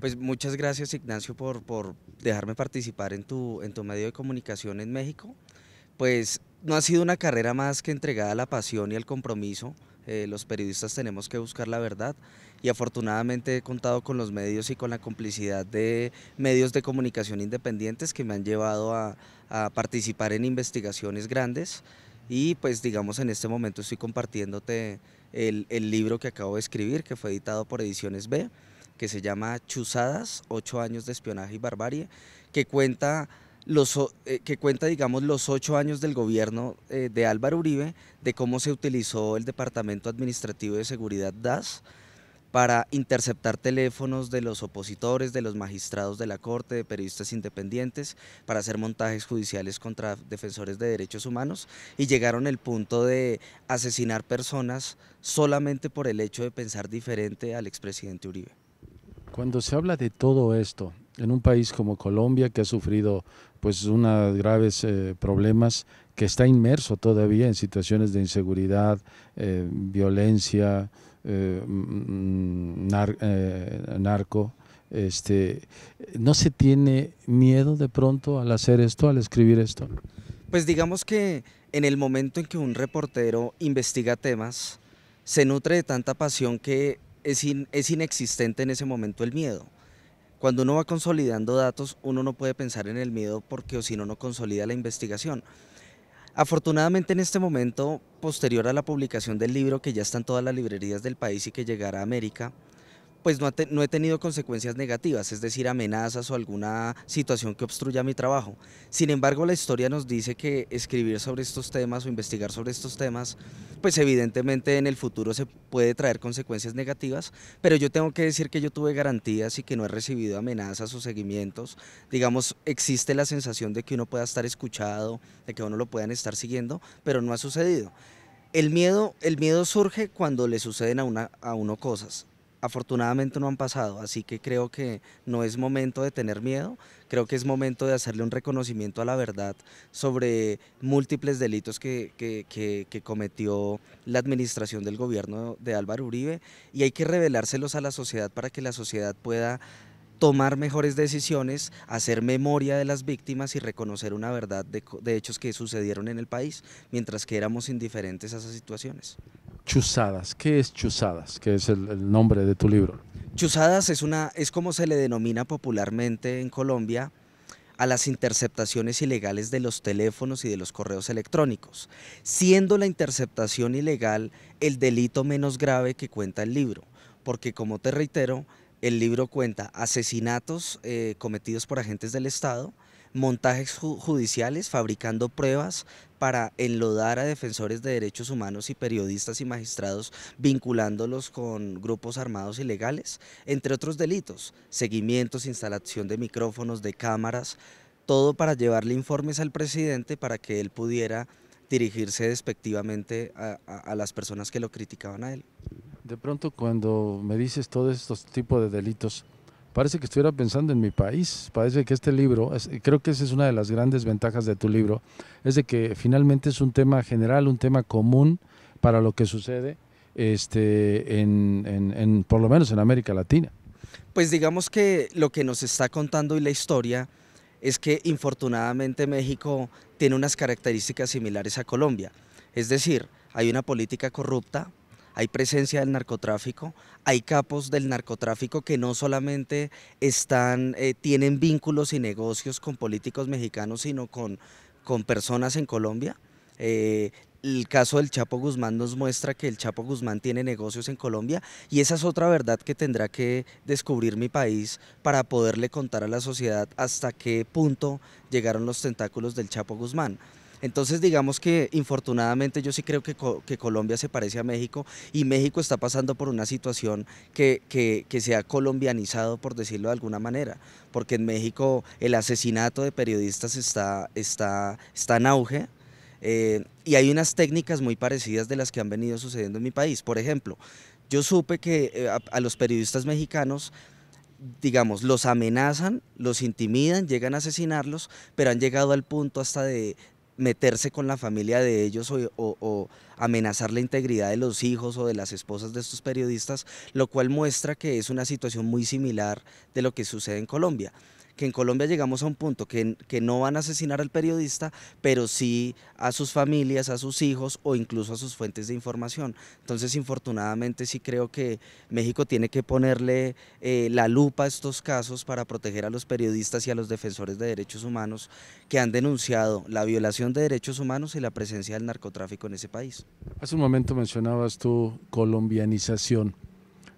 Pues muchas gracias Ignacio por, dejarme participar en tu, medio de comunicación en México. Pues no ha sido una carrera más que entregada a la pasión y al compromiso. Eh, los periodistas tenemos que buscar la verdad y afortunadamente he contado con los medios y con la complicidad de medios de comunicación independientes que me han llevado a, participar en investigaciones grandes y pues digamos en este momento estoy compartiéndote el, el libro que acabo de escribir que fue editado por Ediciones B que se llama Chuzadas, ocho años de espionaje y barbarie, que cuenta los, eh, que cuenta, digamos, los ocho años del gobierno eh, de Álvaro Uribe, de cómo se utilizó el Departamento Administrativo de Seguridad DAS para interceptar teléfonos de los opositores, de los magistrados de la Corte, de periodistas independientes, para hacer montajes judiciales contra defensores de derechos humanos y llegaron al punto de asesinar personas solamente por el hecho de pensar diferente al expresidente Uribe. Cuando se habla de todo esto en un país como Colombia que ha sufrido pues unos graves eh, problemas, que está inmerso todavía en situaciones de inseguridad, eh, violencia, eh, mm, mm, narco, este, ¿no se tiene miedo de pronto al hacer esto, al escribir esto? Pues digamos que en el momento en que un reportero investiga temas, se nutre de tanta pasión que es, inexistente en ese momento el miedo. Cuando uno va consolidando datos, uno no puede pensar en el miedo porque o si no, no consolida la investigación. Afortunadamente en este momento, posterior a la publicación del libro que ya está todas las librerías del país y que llegará a América, pues no, he tenido consecuencias negativas, es decir, amenazas o alguna situación que obstruya mi trabajo. Sin embargo, la historia nos dice que escribir sobre estos temas o investigar sobre estos temas, pues evidentemente en el futuro se puede traer consecuencias negativas, pero yo tengo que decir que yo tuve garantías y que no he recibido amenazas o seguimientos. Digamos, existe la sensación de que uno pueda estar escuchado, de que uno lo puedan estar siguiendo, pero no ha sucedido. El miedo, surge cuando le suceden a uno cosas afortunadamente no han pasado, así que creo que no es momento de tener miedo, creo que es momento de hacerle un reconocimiento a la verdad sobre múltiples delitos que, que, cometió la administración del gobierno de Álvaro Uribe y hay que revelárselos a la sociedad para que la sociedad pueda tomar mejores decisiones, hacer memoria de las víctimas y reconocer una verdad de hechos que sucedieron en el país, mientras que éramos indiferentes a esas situaciones. Chuzadas. ¿Qué es Chuzadas? ¿Qué es el, nombre de tu libro. Chuzadas es, una, es como se le denomina popularmente en Colombia a las interceptaciones ilegales de los teléfonos y de los correos electrónicos, siendo la interceptación ilegal el delito menos grave que cuenta el libro, porque como te reitero, el libro cuenta asesinatos eh, cometidos por agentes del Estado, montajes judiciales, fabricando pruebas para enlodar a defensores de derechos humanos y periodistas y magistrados vinculándolos con grupos armados ilegales, entre otros delitos, seguimientos, instalación de micrófonos, de cámaras, todo para llevarle informes al presidente para que él pudiera dirigirse despectivamente a, a las personas que lo criticaban a él. De pronto cuando me dices todos estos tipos de delitos, Parece que estuviera pensando en mi país. Parece que este libro, creo que esa es una de las grandes ventajas de tu libro, es de que finalmente es un tema general, un tema común para lo que sucede, este, en, por lo menos en América Latina. Pues digamos que lo que nos está contando y la historia es que infortunadamente México tiene unas características similares a Colombia. Es decir, hay una política corrupta, hay presencia del narcotráfico, hay capos del narcotráfico que no solamente están, eh, tienen vínculos y negocios con políticos mexicanos, sino con, con personas en Colombia. Eh, el caso del Chapo Guzmán nos muestra que el Chapo Guzmán tiene negocios en Colombia y esa es otra verdad que tendrá que descubrir mi país para poderle contar a la sociedad hasta qué punto llegaron los tentáculos del Chapo Guzmán. Entonces digamos que infortunadamente yo sí creo que, Colombia se parece a México y México está pasando por una situación que, se ha colombianizado, por decirlo de alguna manera, porque en México el asesinato de periodistas está, está, está en auge, eh, y hay unas técnicas muy parecidas de las que han venido sucediendo en mi país. Por ejemplo, yo supe que eh, a, los periodistas mexicanos, digamos, los amenazan, los intimidan, llegan a asesinarlos, pero han llegado al punto hasta de, meterse con la familia de ellos o, amenazar la integridad de los hijos o de las esposas de estos periodistas, lo cual muestra que es una situación muy similar de lo que sucede en Colombia que en Colombia llegamos a un punto que, que, no van a asesinar al periodista, pero sí a sus familias, a sus hijos o incluso a sus fuentes de información. Entonces, infortunadamente, sí creo que México tiene que ponerle eh, la lupa a estos casos para proteger a los periodistas y a los defensores de derechos humanos que han denunciado la violación de derechos humanos y la presencia del narcotráfico en ese país. Hace un momento mencionabas tu colombianización.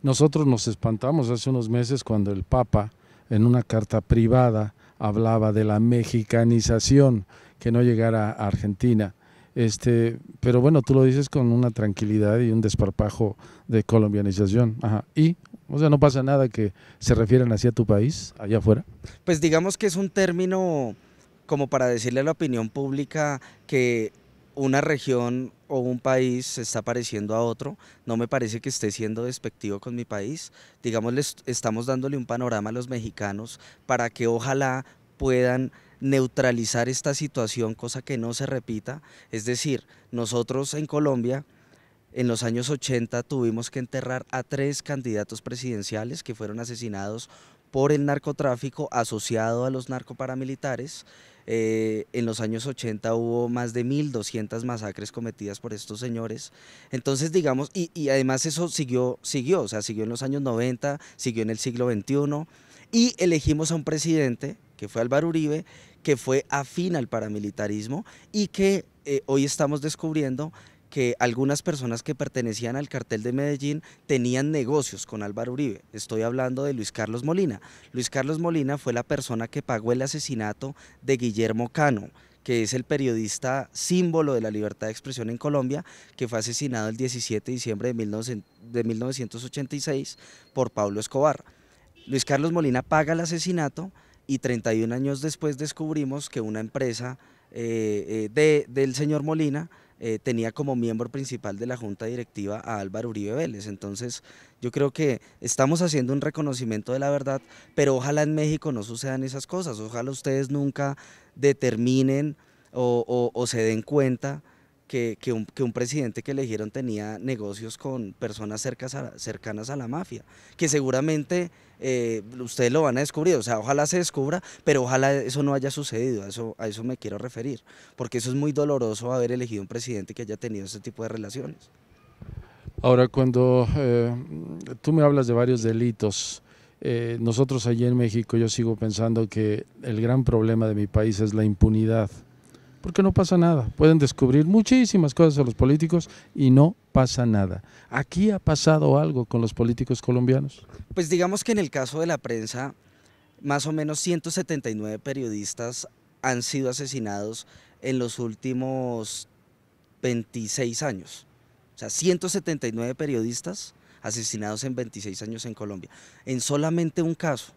Nosotros nos espantamos hace unos meses cuando el Papa en una carta privada hablaba de la mexicanización que no llegara a Argentina. Este, pero bueno, tú lo dices con una tranquilidad y un desparpajo de colombianización. Y, o sea, no pasa nada que se refieran hacia tu país, allá afuera. Pues digamos que es un término como para decirle a la opinión pública que una región o un país se está pareciendo a otro, no me parece que esté siendo despectivo con mi país. Digamos, estamos dándole un panorama a los mexicanos para que ojalá puedan neutralizar esta situación, cosa que no se repita. Es decir, nosotros en Colombia en los años 80 tuvimos que enterrar a tres candidatos presidenciales que fueron asesinados por el narcotráfico asociado a los narcoparamilitares. Eh, en los años 80 hubo más de 1.200 masacres cometidas por estos señores. Entonces, digamos, y, además eso siguió, siguió, o sea, siguió en los años 90, siguió en el siglo XXI, y elegimos a un presidente, que fue Álvaro Uribe, que fue afín al paramilitarismo y que eh, hoy estamos descubriendo que algunas personas que pertenecían al cartel de Medellín tenían negocios con Álvaro Uribe. Estoy hablando de Luis Carlos Molina. Luis Carlos Molina fue la persona que pagó el asesinato de Guillermo Cano que es el periodista símbolo de la libertad de expresión en Colombia, que fue asesinado el 17 de diciembre de 1986 por Pablo Escobar. Luis Carlos Molina paga el asesinato y 31 años después descubrimos que una empresa eh, eh, del señor Molina eh, tenía como miembro principal de la Junta Directiva a Álvaro Uribe Vélez. Entonces yo creo que estamos haciendo un reconocimiento de la verdad, pero ojalá en México no sucedan esas cosas, ojalá ustedes nunca determinen o, o se den cuenta que, un, presidente que eligieron tenía negocios con personas cercas cercanas a la mafia, que seguramente eh, ustedes lo van a descubrir, o sea, ojalá se descubra, pero ojalá eso no haya sucedido, a eso, a eso me quiero referir, porque eso es muy doloroso haber elegido un presidente que haya tenido ese tipo de relaciones. Ahora, cuando eh, tú me hablas de varios delitos, eh, nosotros allí en México yo sigo pensando que el gran problema de mi país es la impunidad porque no pasa nada. Pueden descubrir muchísimas cosas a los políticos y no pasa nada. ¿Aquí ha pasado algo con los políticos colombianos? Pues digamos que en el caso de la prensa, más o menos 179 periodistas han sido asesinados en los últimos 26 años. O sea, 179 periodistas asesinados en 26 años en Colombia. En solamente un caso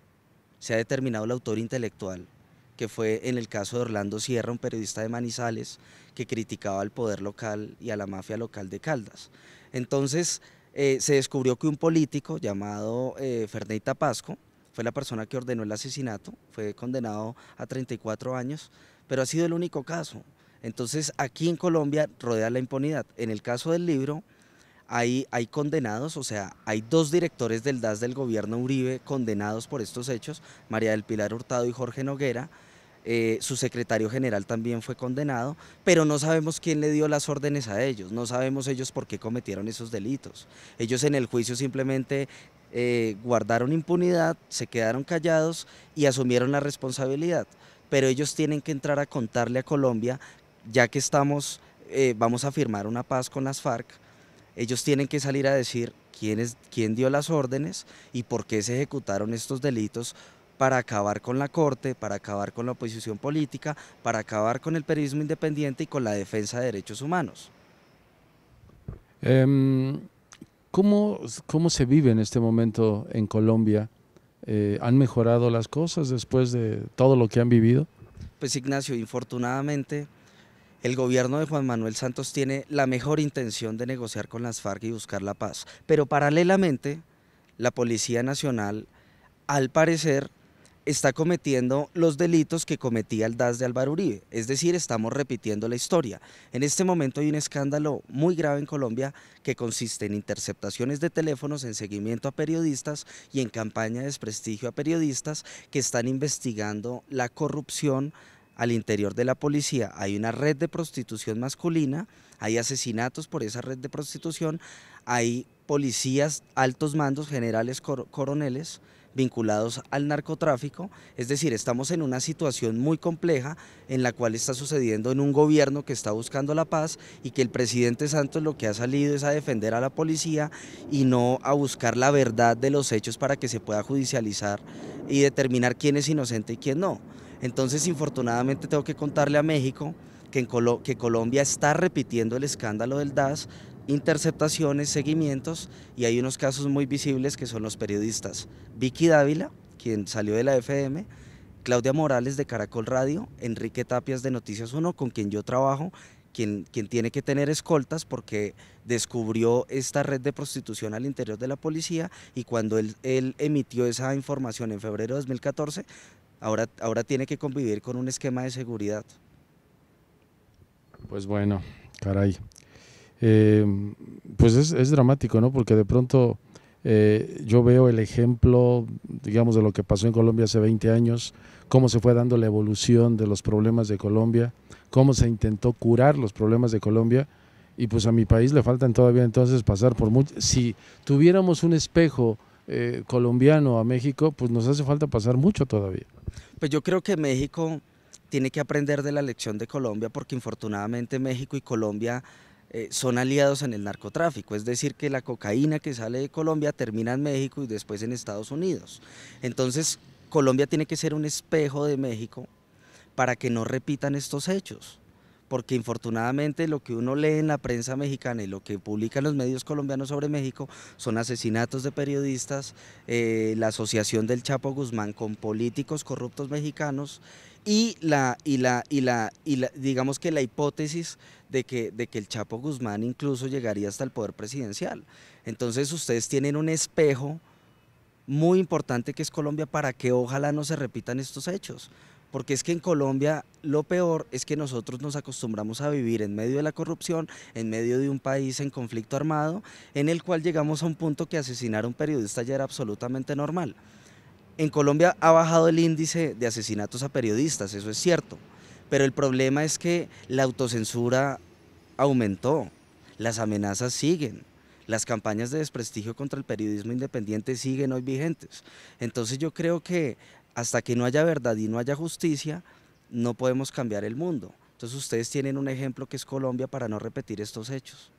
se ha determinado el autor intelectual que fue en el caso de Orlando Sierra, un periodista de Manizales, que criticaba al poder local y a la mafia local de Caldas. Entonces eh, se descubrió que un político llamado eh, Pasco Tapasco fue la persona que ordenó el asesinato, fue condenado a 34 años, pero ha sido el único caso. Entonces aquí en Colombia rodea la impunidad. En el caso del libro hay, hay condenados, o sea, hay dos directores del DAS del gobierno Uribe condenados por estos hechos, María del Pilar Hurtado y Jorge Noguera, eh, su secretario general también fue condenado, pero no sabemos quién le dio las órdenes a ellos, no sabemos ellos por qué cometieron esos delitos. Ellos en el juicio simplemente eh, guardaron impunidad, se quedaron callados y asumieron la responsabilidad, pero ellos tienen que entrar a contarle a Colombia, ya que estamos, eh, vamos a firmar una paz con las FARC, ellos tienen que salir a decir quién, es, quién dio las órdenes y por qué se ejecutaron estos delitos para acabar con la Corte, para acabar con la oposición política, para acabar con el periodismo independiente y con la defensa de derechos humanos. Em, ¿Cómo, cómo se vive en este momento en Colombia? Eh, ¿Han mejorado las cosas después de todo lo que han vivido? Pues Ignacio, infortunadamente el gobierno de Juan Manuel Santos tiene la mejor intención de negociar con las FARC y buscar la paz, pero paralelamente la Policía Nacional al parecer está cometiendo los delitos que cometía el DAS de Álvaro Uribe. Es decir, estamos repitiendo la historia. En este momento hay un escándalo muy grave en Colombia que consiste en interceptaciones de teléfonos, en seguimiento a periodistas y en campaña de desprestigio a periodistas que están investigando la corrupción al interior de la policía. Hay una red de prostitución masculina, hay asesinatos por esa red de prostitución, hay policías, altos mandos, generales, coroneles, vinculados al narcotráfico, es decir, estamos en una situación muy compleja en la cual está sucediendo en un gobierno que está buscando la paz y que el presidente Santos lo que ha salido es a defender a la policía y no a buscar la verdad de los hechos para que se pueda judicializar y determinar quién es inocente y quién no. Entonces, infortunadamente tengo que contarle a México que, Colombia está repitiendo el escándalo del DAS, interceptaciones, seguimientos y hay unos casos muy visibles que son los periodistas. Vicky Dávila, quien salió de la FM, Claudia Morales de Caracol Radio, Enrique Tapias de Noticias 1, con quien yo trabajo, quien, quien, tiene que tener escoltas porque descubrió esta red de prostitución al interior de la policía y cuando él, él emitió esa información en febrero de 2014, ahora, ahora tiene que convivir con un esquema de seguridad. Pues bueno, caray. Em, pues es, dramático, ¿no? Porque de pronto eh, yo veo el ejemplo, digamos, de lo que pasó en Colombia hace 20 años, cómo se fue dando la evolución de los problemas de Colombia, cómo se intentó curar los problemas de Colombia, y pues a mi país le faltan todavía entonces pasar por mucho. Si tuviéramos un espejo eh, colombiano a México, pues nos hace falta pasar mucho todavía. Pues yo creo que México tiene que aprender de la lección de Colombia, porque infortunadamente México y Colombia eh, son aliados en el narcotráfico, es decir, que la cocaína que sale de Colombia termina en México y después en Estados Unidos. Entonces, Colombia tiene que ser un espejo de México para que no repitan estos hechos porque infortunadamente lo que uno lee en la prensa mexicana y lo que publican los medios colombianos sobre México son asesinatos de periodistas, eh, la asociación del Chapo Guzmán con políticos corruptos mexicanos y la, y la, y la, digamos que la hipótesis de que, de que el Chapo Guzmán incluso llegaría hasta el poder presidencial. Entonces ustedes tienen un espejo muy importante que es Colombia para que ojalá no se repitan estos hechos. Porque es que en Colombia lo peor es que nosotros nos acostumbramos a vivir en medio de la corrupción, en medio de un país en conflicto armado, en el cual llegamos a un punto que asesinar a un periodista ya era absolutamente normal. En Colombia ha bajado el índice de asesinatos a periodistas, eso es cierto, pero el problema es que la autocensura aumentó, las amenazas siguen, las campañas de desprestigio contra el periodismo independiente siguen hoy vigentes. Entonces yo creo que hasta que no haya verdad y no haya justicia, no podemos cambiar el mundo. Entonces ustedes tienen un ejemplo que es Colombia para no repetir estos hechos.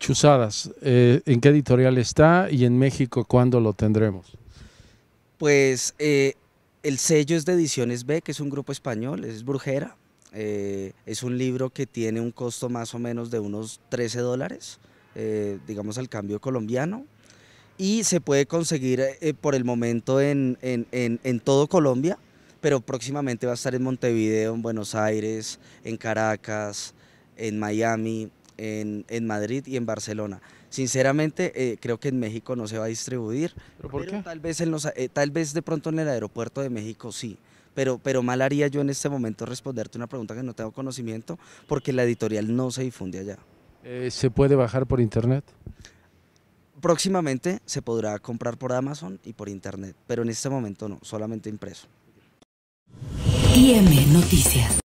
Chuzadas, eh, ¿en qué editorial está y en México cuándo lo tendremos? Pues eh, el sello es de Ediciones B, que es un grupo español, es Brujera. Eh, es un libro que tiene un costo más o menos de unos 13 dólares, eh, digamos al cambio colombiano. Y se puede conseguir por el momento en, todo Colombia, pero próximamente va a estar en Montevideo, en Buenos Aires, en Caracas, en Miami, en, Madrid y en Barcelona. Sinceramente, eh, creo que en México no se va a distribuir. ¿Pero por qué? Tal vez, eh, tal vez de pronto en el aeropuerto de México sí. Pero, pero mal haría yo en este momento responderte una pregunta que no tengo conocimiento, porque la editorial no se difunde allá. Eh, ¿Se puede bajar por internet? Próximamente se podrá comprar por Amazon y por internet, pero en este momento no, solamente impreso. IM Noticias.